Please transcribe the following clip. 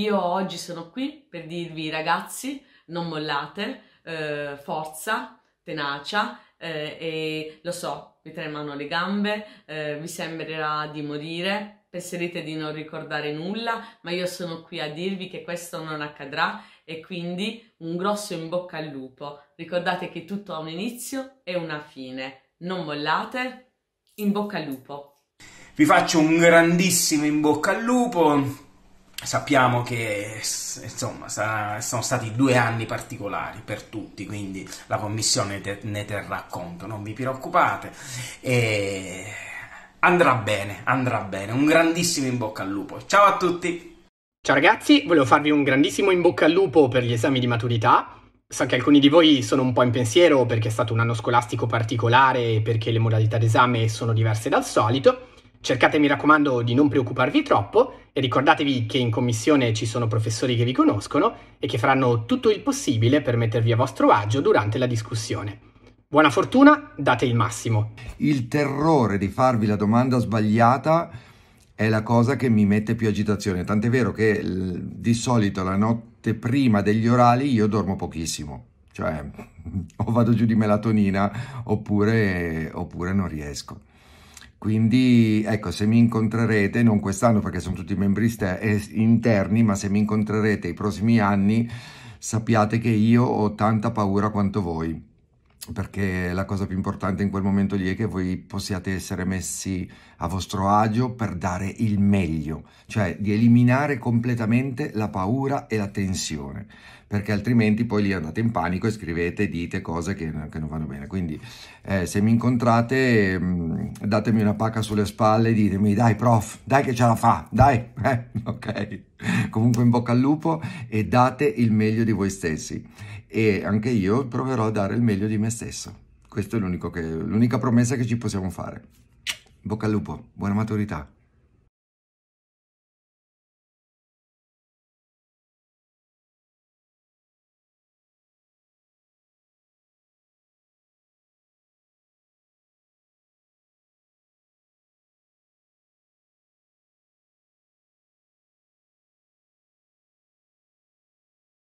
Io oggi sono qui per dirvi ragazzi, non mollate, eh, forza, tenacia eh, e lo so, vi tremano le gambe, eh, vi sembrerà di morire, penserete di non ricordare nulla, ma io sono qui a dirvi che questo non accadrà e quindi un grosso in bocca al lupo. Ricordate che tutto ha un inizio e una fine. Non mollate, in bocca al lupo. Vi faccio un grandissimo in bocca al lupo sappiamo che insomma, sarà, sono stati due anni particolari per tutti, quindi la commissione te, ne terrà conto, non vi preoccupate. E andrà bene, andrà bene. Un grandissimo in bocca al lupo. Ciao a tutti! Ciao ragazzi, volevo farvi un grandissimo in bocca al lupo per gli esami di maturità. So che alcuni di voi sono un po' in pensiero perché è stato un anno scolastico particolare e perché le modalità d'esame sono diverse dal solito. Cercate, mi raccomando, di non preoccuparvi troppo e ricordatevi che in commissione ci sono professori che vi conoscono e che faranno tutto il possibile per mettervi a vostro agio durante la discussione. Buona fortuna, date il massimo. Il terrore di farvi la domanda sbagliata è la cosa che mi mette più agitazione, tant'è vero che di solito la notte prima degli orali io dormo pochissimo, cioè o vado giù di melatonina oppure, oppure non riesco. Quindi ecco, se mi incontrerete, non quest'anno perché sono tutti membri eh, interni, ma se mi incontrerete i prossimi anni, sappiate che io ho tanta paura quanto voi perché la cosa più importante in quel momento lì è che voi possiate essere messi a vostro agio per dare il meglio, cioè di eliminare completamente la paura e la tensione, perché altrimenti poi lì andate in panico e scrivete, dite cose che, che non vanno bene. Quindi eh, se mi incontrate mm, datemi una pacca sulle spalle e ditemi dai prof, dai che ce la fa, dai, eh, ok. Comunque in bocca al lupo e date il meglio di voi stessi e anche io proverò a dare il meglio di me stesso. Questa è l'unica promessa che ci possiamo fare. Bocca al lupo, buona maturità.